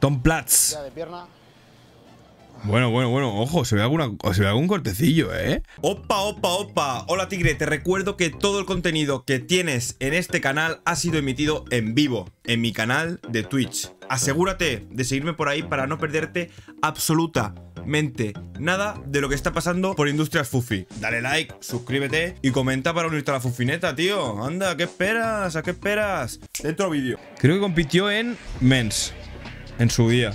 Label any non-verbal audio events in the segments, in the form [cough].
Tom Platz. Bueno, bueno, bueno, ojo, se ve, alguna, se ve algún cortecillo, ¿eh? ¡Opa, opa, opa! Hola Tigre, te recuerdo que todo el contenido que tienes en este canal ha sido emitido en vivo, en mi canal de Twitch. Asegúrate de seguirme por ahí para no perderte absolutamente nada de lo que está pasando por Industrias Fufi. Dale like, suscríbete y comenta para unirte a la Fufineta, tío. Anda, ¿qué esperas? ¿A qué esperas? Dentro vídeo. Creo que compitió en Mens en su día.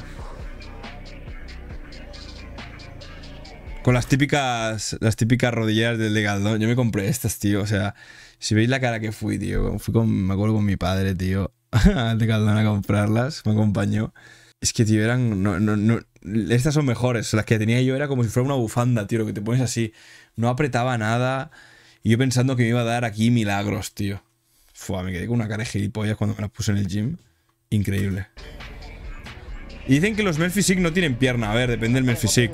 Con las típicas, las típicas rodilleras del de Galdón. Yo me compré estas, tío. O sea, si veis la cara que fui, tío. Fui con, me acuerdo con mi padre, tío. [laughs] Al de Galdón a comprarlas. Me acompañó. Es que, tío, eran. No, no, no, estas son mejores. Las que tenía yo era como si fuera una bufanda, tío. que te pones así. No apretaba nada. Y yo pensando que me iba a dar aquí milagros, tío. Fua, me quedé con una cara de gilipollas cuando me las puse en el gym. Increíble. Y dicen que los Melfisic no tienen pierna. A ver, depende del Melfisic.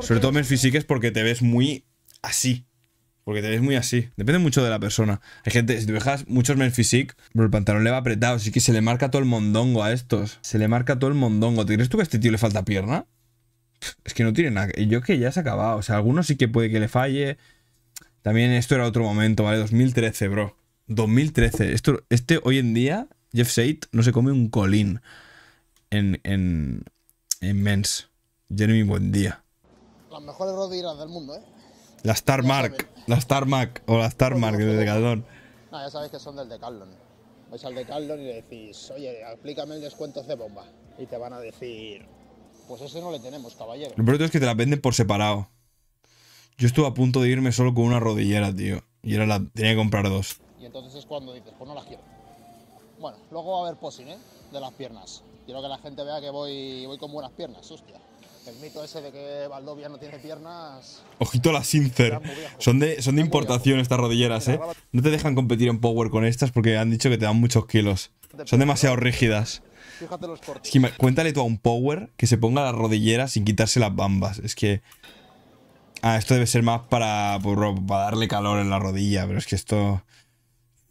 Sobre todo Melfisic es porque te ves muy así. Porque te ves muy así. Depende mucho de la persona. Hay gente, si te dejas muchos men pero el pantalón le va apretado. Así que se le marca todo el mondongo a estos. Se le marca todo el mondongo. ¿Te crees tú que a este tío le falta pierna? Es que no tiene nada. Y yo que ya se ha acabado. O sea, algunos sí que puede que le falle. También esto era otro momento, ¿vale? 2013, bro. 2013. Esto, este hoy en día, Jeff Sate no se come un colín en, en, Mens. Jeremy buen día Las mejores rodillas del mundo, ¿eh? La Star Mark, la Star Mark o la Star Mark de pues, Decathlon. No, ya sabéis que son del Decathlon. Vais al Decathlon y le decís, oye, aplícame el descuento de bomba. Y te van a decir, pues ese no le tenemos, caballero. Lo peor es que te las venden por separado. Yo estuve a punto de irme solo con una rodillera, tío. Y era la, tenía que comprar dos. Y entonces es cuando dices, pues no las quiero. Bueno, luego va a haber posing, ¿eh? De las piernas quiero que la gente vea que voy, voy con buenas piernas, hostia. El mito ese de que Valdovia no tiene piernas. Ojito a la Sincer. Son de, son de importación estas rodilleras, eh. No te dejan competir en Power con estas porque han dicho que te dan muchos kilos. Son demasiado ¿eh? rígidas. cuéntale tú a un Power que se ponga las rodilleras sin quitarse las bambas. Es que. Ah, esto debe ser más para, para darle calor en la rodilla, pero es que esto.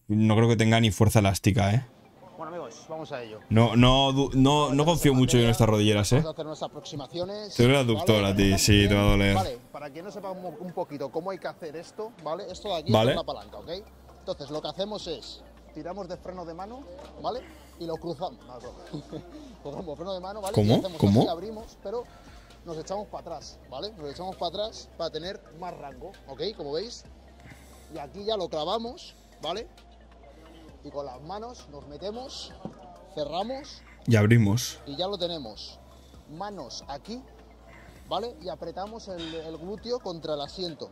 No creo que tenga ni fuerza elástica, eh. Vamos, a ello. No, no, no, no confío mucho en estas rodilleras, eh. Te duele aductor a ti, sí, te va a doler. Vale, para que no sepa un poquito cómo hay que hacer esto, ¿vale? Esto de aquí es una palanca, ¿ok? Entonces, lo que hacemos es tiramos de freno de mano, ¿vale? Y lo cruzamos. No, [laughs] freno de mano, ¿vale? ¿Cómo? Y ¿Cómo? abrimos, pero nos echamos para atrás, ¿vale? Nos echamos para atrás para tener más rango, ¿ok? Como veis. Y aquí ya lo clavamos, ¿vale? y con las manos nos metemos, cerramos y abrimos. Y ya lo tenemos. Manos aquí, ¿vale? Y apretamos el, glúteo contra el asiento.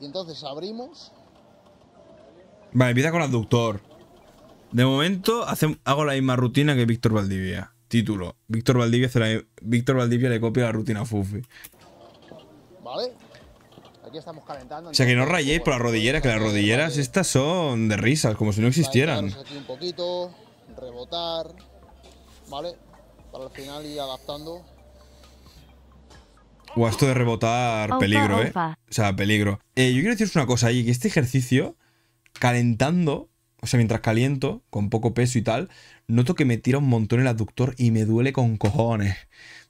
Y entonces abrimos. Vale, empieza con adductor. De momento hago la misma rutina que Víctor Valdivia. Título. Víctor Valdivia, Víctor Valdivia le copia la rutina a Fufi. ¿Vale? O sea, que no rayéis por las rodilleras, que las rodilleras estas son de risas, como si no existieran. un poquito, rebotar, ¿vale? Para final adaptando. O esto de rebotar, peligro, ¿eh? O sea, peligro. Eh, yo quiero deciros una cosa ahí, que este ejercicio, calentando, o sea, mientras caliento, con poco peso y tal, noto que me tira un montón el aductor y me duele con cojones.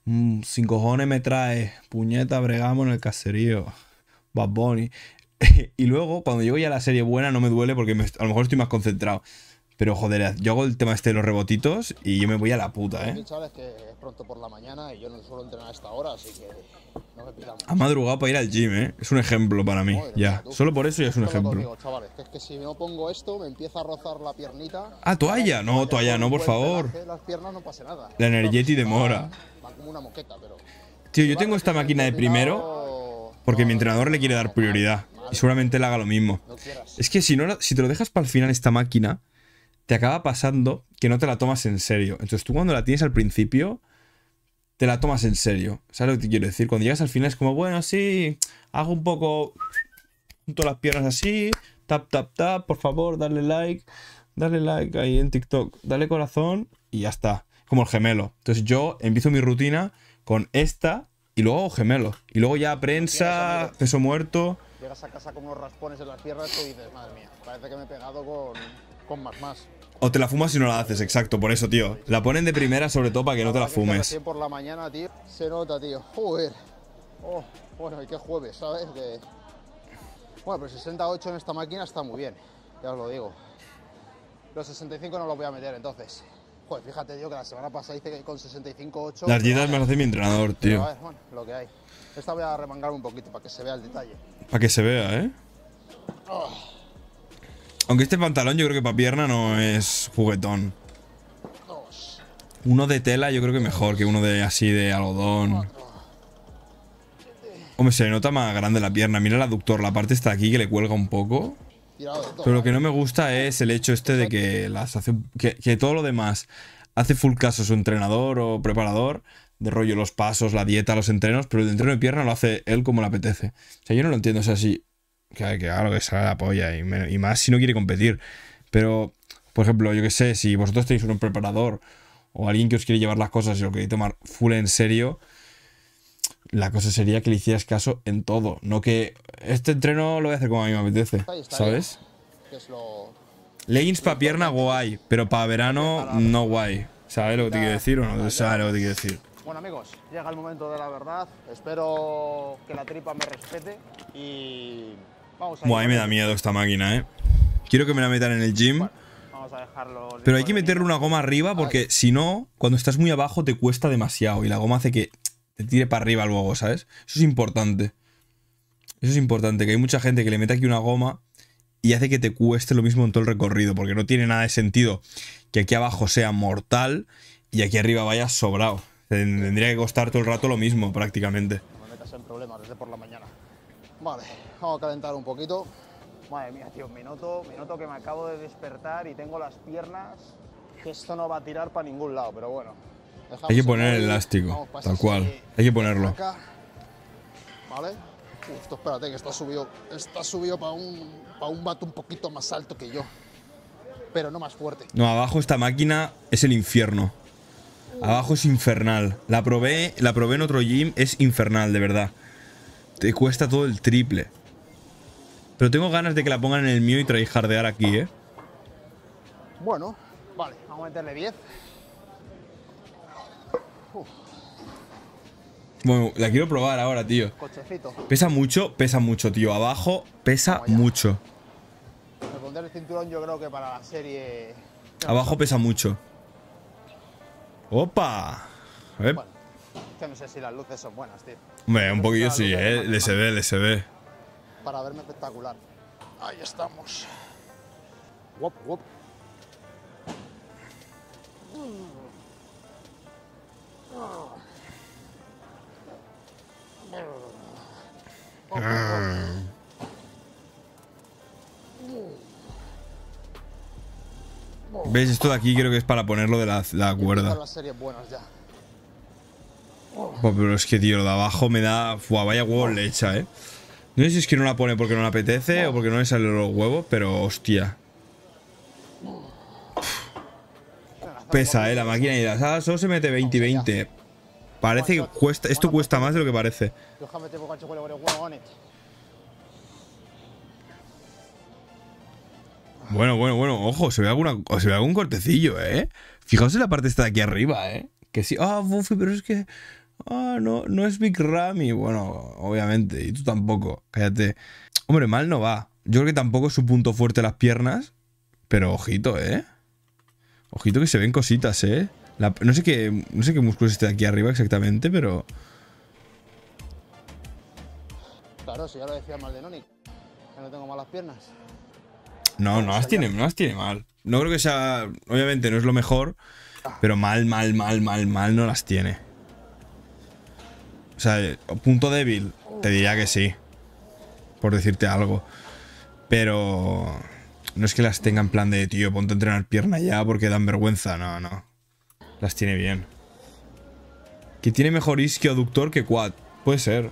Mm, sin cojones me trae. Puñeta, bregamos en el caserío. Bad Bunny. [laughs] y luego, cuando llego ya a la serie buena, no me duele porque a lo mejor estoy más concentrado. Pero joder, yo hago el tema este de los rebotitos y yo me voy a la puta, ¿eh? a Ha madrugado para ir al gym, ¿eh? Es un ejemplo para mí, ya. Solo por eso ya es un ejemplo. chavales, a Ah, toalla, no, toalla, no, por favor. Las piernas no La energeti demora. Va Tío, yo tengo esta máquina de primero porque mi entrenador le quiere dar prioridad. Y seguramente él haga lo mismo. Es que si, no, si te lo dejas para el final esta máquina, te acaba pasando que no te la tomas en serio. Entonces tú cuando la tienes al principio, te la tomas en serio. ¿Sabes lo que te quiero decir? Cuando llegas al final es como, bueno, sí, hago un poco... Junto las piernas así, tap, tap, tap, por favor, dale like, dale like ahí en TikTok, dale corazón y ya está. Como el gemelo. Entonces yo empiezo mi rutina con esta y luego gemelo. Y luego ya prensa, peso muerto. Llegas a casa con unos raspones en la tierra y dices, madre mía, parece que me he pegado con, con más más. O te la fumas y no la haces, exacto, por eso, tío. La ponen de primera, sobre todo, para que no te la fumes. por la mañana, tío, se nota, tío. Joder. Oh, bueno, y qué jueves, ¿sabes? Bueno, pero 68 en esta máquina está muy bien, ya os lo digo. Los 65 no los voy a meter, entonces. Pues fíjate, tío, que la semana pasada hice que con 65-8. Las dietas me las hace mi entrenador, tío. a ver, bueno, lo que hay. Esta voy a remangar un poquito para que se vea el detalle. Para que se vea, ¿eh? Oh. Aunque este pantalón yo creo que para pierna no es juguetón. Uno de tela yo creo que mejor que uno de así de algodón. Hombre, se le nota más grande la pierna. Mira el aductor, la parte está aquí que le cuelga un poco. Pero lo que no me gusta es el hecho este de que que, todo lo demás hace full caso su entrenador o preparador de rollo los pasos, la dieta, los entrenos, pero el entreno de pierna lo hace él como le apetece. O sea, yo no lo entiendo, o sea, si que, que algo que la polla y, y, más si no quiere competir. Pero, por ejemplo, yo que sé, si vosotros tenéis un preparador o alguien que os quiere llevar las cosas y lo queréis tomar full en serio, la cosa sería que le hicieras caso en todo, no que este entreno lo voy a hacer como a mí me apetece, ¿sabes? ¿eh? Leggings para pierna guay, pero para verano no guay. ¿Sabes lo que te quiero decir o no? ¿Sabes lo que quiero decir? Bueno amigos, llega el momento de la verdad. Espero que la tripa me respete y vamos a... me da miedo esta máquina, ¿eh? Quiero que me la metan en el gym. pero hay que meterle una goma arriba porque si no, cuando estás muy abajo te cuesta demasiado y la goma hace que te tire para arriba luego, ¿sabes? Eso es importante. Eso es importante, que hay mucha gente que le mete aquí una goma y hace que te cueste lo mismo en todo el recorrido, porque no tiene nada de sentido que aquí abajo sea mortal y aquí arriba vaya sobrado. Tendría que costar todo el rato lo mismo, prácticamente. No me metas en problemas desde por la mañana. Vale, vamos a calentar un poquito. Madre mía, tío, minuto, minuto que me acabo de despertar y tengo las piernas esto no va a tirar para ningún lado, pero bueno. Hay que poner el elástico, tal cual. Hay que ponerlo. Vale, Uf, espérate, que está subido, está subido para un, para un vato un poquito más alto que yo. Pero no más fuerte. No, abajo esta máquina es el infierno. Abajo es infernal. La probé, la probé en otro gym, es infernal, de verdad. Te cuesta todo el triple. Pero tengo ganas de que la pongan en el mío y traigardear aquí, ¿eh? Bueno, vale, vamos a meterle 10. Uf. Bueno, la quiero probar ahora, tío. Cochecito. Pesa mucho, pesa mucho, tío. Abajo pesa mucho. Me pondré el cinturón yo creo que para la serie... Abajo pesa mucho. ¡Opa! A ver. no sé si las luces son buenas, tío. Hombre, un poquillo sí, eh. se ve, le se ve. Para verme espectacular. Ahí estamos. Wop, wop. Mm. Ah. ¿Veis? Esto de aquí creo que es para ponerlo de la, cuerda. pero es que, tío, lo de abajo me da... Fua, vaya huevo le echa, ¿eh? No sé si es que no la pone porque no le apetece o porque no le salen los huevos, pero hostia. Pesa, ¿eh? La máquina y las... Ah, solo se mete 20 20. Parece que cuesta, esto cuesta más de lo que parece. Bueno, bueno, bueno, ojo, se ve, alguna, se ve algún cortecillo, ¿eh? Fijaos en la parte esta de aquí arriba, ¿eh? Que sí, ah, Buffy, pero es que... Ah, no, no es Big Ramy. Bueno, obviamente, y tú tampoco, cállate. Hombre, mal no va. Yo creo que tampoco es su punto fuerte las piernas, pero ojito, ¿eh? Ojito que se ven cositas, ¿eh? no, sé qué, no sé qué músculo es este aquí arriba exactamente, pero... Claro, si ya lo decía mal de Noni. Que no tengo malas piernas. No, no las tiene, no las tiene mal. No creo que sea... Obviamente no es lo mejor, pero mal, mal, mal, mal, mal no las tiene. O sea, punto débil, te diría que sí. Por decirte algo. Pero... No es que las tenga en plan de, tío, ponte a entrenar pierna ya porque dan vergüenza. No, no. Las tiene bien. Que tiene mejor isquioductor que quad. Puede ser.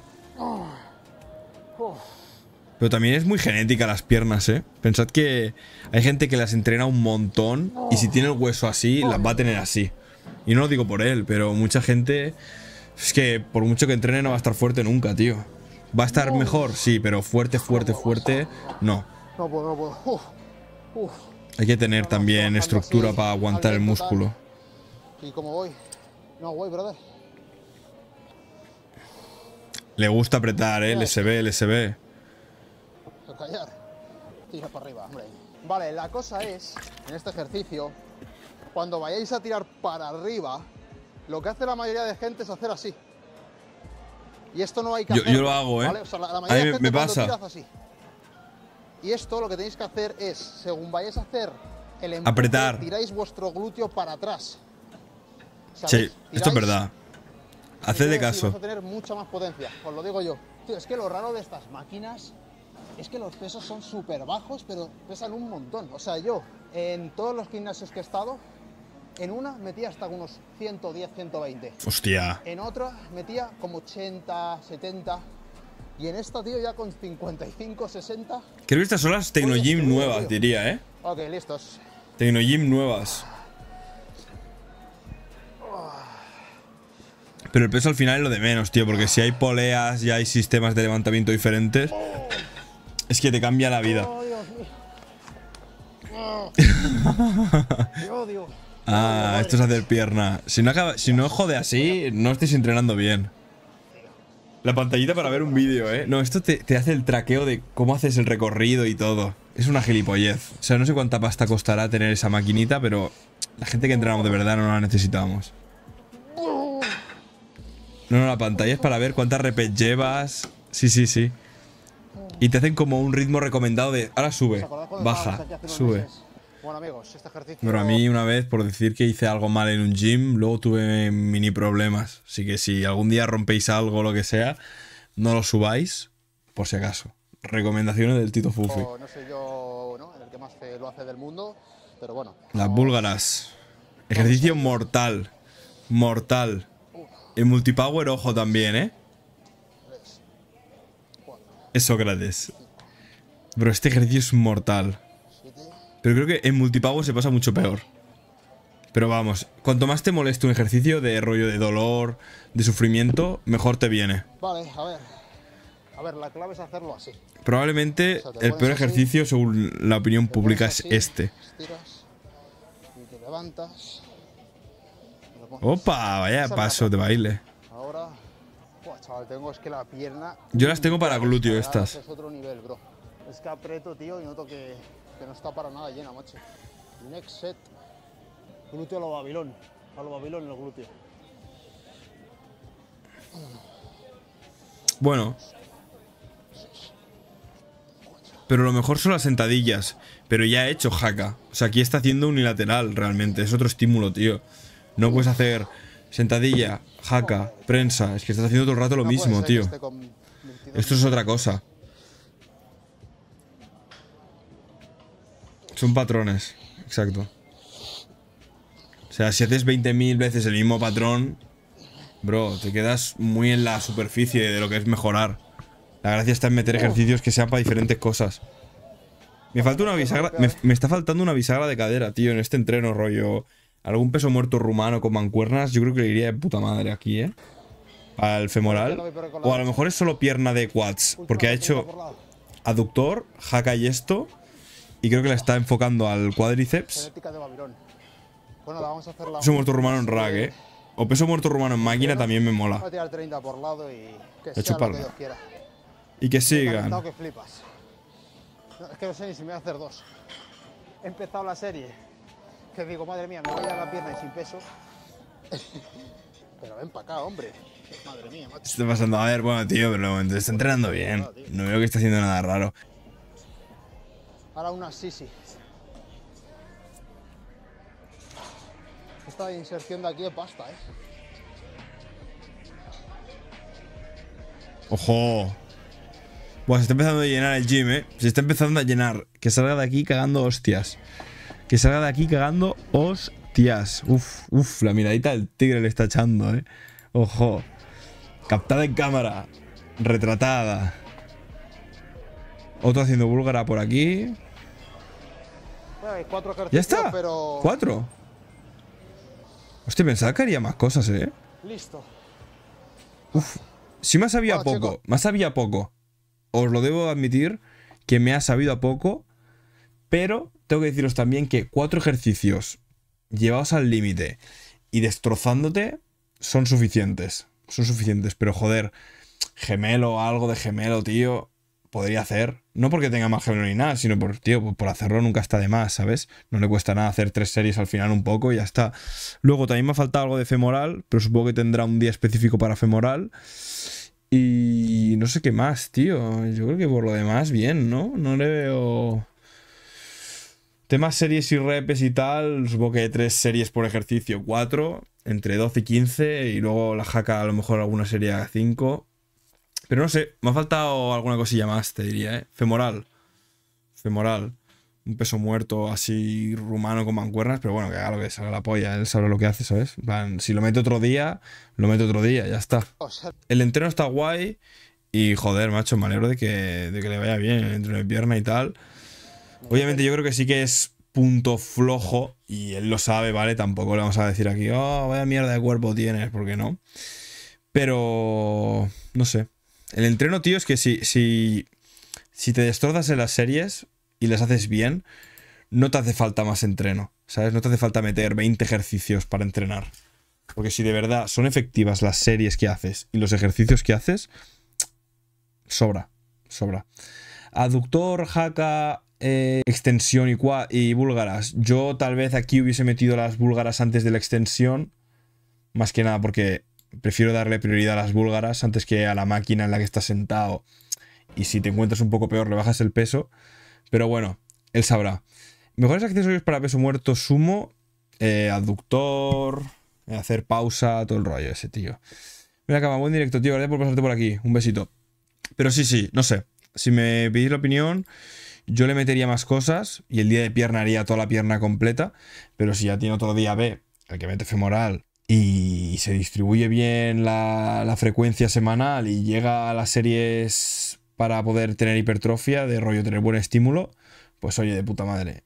Pero también es muy genética las piernas, ¿eh? Pensad que hay gente que las entrena un montón y si tiene el hueso así, las va a tener así. Y no lo digo por él, pero mucha gente... Es que por mucho que entrene no va a estar fuerte nunca, tío. ¿Va a estar mejor? Sí, pero fuerte, fuerte, fuerte, no. No puedo, pues, Hay que tener también estructura para aguantar el músculo. ¿Y cómo voy? No voy, brother. Le gusta apretar, eh. lsb LSB. A callar. Tira para arriba, hombre. Vale, la cosa es, en este ejercicio, cuando vayáis a tirar para arriba, lo que hace la mayoría de gente es hacer así. Y esto no hay que yo, Yo lo hago, ¿eh? a mí me pasa. Y esto lo que tenéis que hacer es, según vayáis a hacer el apretar. tiráis vuestro glúteo para atrás. Sí, esto es verdad. Haced de caso. Vas a tener mucha más potencia, os lo digo yo. Tío, es que lo raro de estas máquinas es que los pesos son súper bajos, pero pesan un montón. O sea, yo en todos los gimnasios que he estado, en una metía hasta unos 110, 120. Hostia. En otra metía como 80, 70. Y en esta, tío, ya con 55, 60. Creo que estas son las Tecnogym nuevas, diría, ¿eh? Ok, listos. Tecnogym nuevas. Pero el peso al final es lo de menos, tío, porque si hay poleas y hay sistemas de levantamiento diferentes, es que te cambia la vida. Oh, [laughs] oh, ah, esto es hacer pierna. Si no, acaba, si no jode así, no estés entrenando bien. La pantallita para ver un vídeo, ¿eh? No, esto te, te, hace el traqueo de cómo haces el recorrido y todo. Es una gilipollez. O sea, no sé cuánta pasta costará tener esa maquinita, pero la gente que entrenamos de verdad no la necesitamos. No, no, la pantalla es para ver cuántas repes llevas. Sí, sí, sí. Y te hacen como un ritmo recomendado de ahora sube, baja, sube. Bueno, amigos, este ejercicio... Pero a mí una vez, por decir que hice algo mal en un gym, luego tuve mini problemas. Así que si algún día rompéis algo o lo que sea, no lo subáis, por si acaso. Recomendaciones del Tito Fufi. no sé yo, ¿no? El que más lo hace del mundo, pero bueno. Las búlgaras. Ejercicio mortal. Mortal. El multipower, ojo también, ¿eh? Es Sócrates. Bro, este ejercicio es mortal. Pero creo que en multipower se pasa mucho peor. Pero vamos, cuanto más te moleste un ejercicio de rollo de dolor, de sufrimiento, mejor te viene. Vale, a ver. A ver, la clave es hacerlo así. Probablemente el peor ejercicio, según la opinión pública, es este. y te levantas. Opa, vaya paso de baile. Ahora, chaval, tengo es que la pierna. Yo las tengo para glúteo estas. Es otro nivel, bro. Es que aprieto, tío, y noto que, que no está para nada llena, macho. Next set. Glúteo a lo Babilón. A lo Babilón el glúteo. Bueno. Pero lo mejor son las sentadillas. Pero ya he hecho jaca. O sea, aquí está haciendo unilateral realmente. Es otro estímulo, tío. No puedes hacer sentadilla, jaca, prensa. Es que estás haciendo todo el rato lo mismo, eh, tío. Esto es otra cosa. Son patrones, exacto. O sea, si haces 20.000 veces el mismo patrón, bro, te quedas muy en la superficie de lo que es mejorar. La gracia está en meter oh. ejercicios que sean para diferentes cosas. Me falta una bisagra. Me, está faltando una bisagra de cadera, tío, en este entreno, rollo. Algún peso muerto rumano con mancuernas, yo creo que le iría de puta madre aquí, ¿eh? Al femoral. O a lo mejor es solo pierna de quads, porque ha hecho aductor, jaca y esto. Y creo que la está enfocando al cuádriceps. Peso muerto rumano en rack, ¿eh? O peso muerto rumano en máquina también me mola. Y que sigan. Es que no sé ni si me voy a hacer dos. He empezado la serie que digo, madre mía, me voy a la pierna y sin peso. [laughs] pero ven para acá, hombre. Madre mía, macho. está pasando? A ver, bueno, tío, pero te está entrenando bien. Ah, no veo que esté haciendo nada raro. Ahora una sisi. Esta inserción de aquí es pasta, ¿eh? ¡Ojo! Buah, se está empezando a llenar el gym, ¿eh? Se está empezando a llenar. Que salga de aquí cagando hostias que salga de aquí cagando hostias. Uf, uf, la miradita del tigre le está echando, eh. Ojo. Captada en cámara. Retratada. Otro haciendo búlgara por aquí. ya está. Pero... Cuatro. Hostia, pensaba que haría más cosas, eh. Listo. Uf. Si me sabido poco. más sabido a poco. Os lo debo admitir que me ha sabido a poco. Pero tengo que deciros también que cuatro ejercicios llevados al límite y destrozándote son suficientes. Son suficientes, pero joder, gemelo, algo de gemelo, tío, podría hacer. No porque tenga más gemelo ni nada, sino por, tío, por hacerlo nunca está de más, ¿sabes? No le cuesta nada hacer tres series al final un poco y ya está. Luego también me ha faltado algo de femoral, pero supongo que tendrá un día específico para femoral. Y no sé qué más, tío. Yo creo que por lo demás, bien, ¿no? No le veo Temas series y repes y tal, supongo que tres series por ejercicio, cuatro, entre 12 y 15, y luego la jaca a lo mejor alguna serie a 5. Pero no sé, me ha faltado alguna cosilla más, te diría, ¿eh? Femoral. Femoral. Un peso muerto así rumano con mancuernas, pero bueno, que haga lo que salga la polla, él sabe lo que hace, ¿sabes? si lo mete otro día, lo mete otro día, ya está. El entreno está guay y joder, macho, me alegro de que, de que le vaya bien el entreno de pierna y tal. Obviamente yo creo que sí que es punto flojo y él lo sabe, ¿vale? Tampoco le vamos a decir aquí, oh, vaya mierda de cuerpo tienes, qué no. Pero, no sé. El entreno, tío, es que si, si, si te destrozas en las series y las haces bien, no te hace falta más entreno, ¿sabes? No te hace falta meter 20 ejercicios para entrenar. Porque si de verdad son efectivas las series que haces y los ejercicios que haces, sobra, sobra. Aductor, jaca, eh, extensión y, y búlgaras. Yo tal vez aquí hubiese metido las búlgaras antes de la extensión. Más que nada porque prefiero darle prioridad a las búlgaras antes que a la máquina en la que estás sentado. Y si te encuentras un poco peor, le bajas el peso. Pero bueno, él sabrá. Mejores accesorios para peso muerto, sumo, eh, hacer pausa, todo el rollo ese, tío. Mira, cama, buen directo, tío. Gracias por pasarte por aquí. Un besito. Pero sí, sí, no sé. Si me pedís la opinión, yo le metería más cosas y el día de pierna haría toda la pierna completa, pero si ya tiene otro día B, el que mete femoral, y se distribuye bien la, frecuencia semanal y llega a las series para poder tener hipertrofia, de rollo tener buen estímulo, pues oye, de puta madre.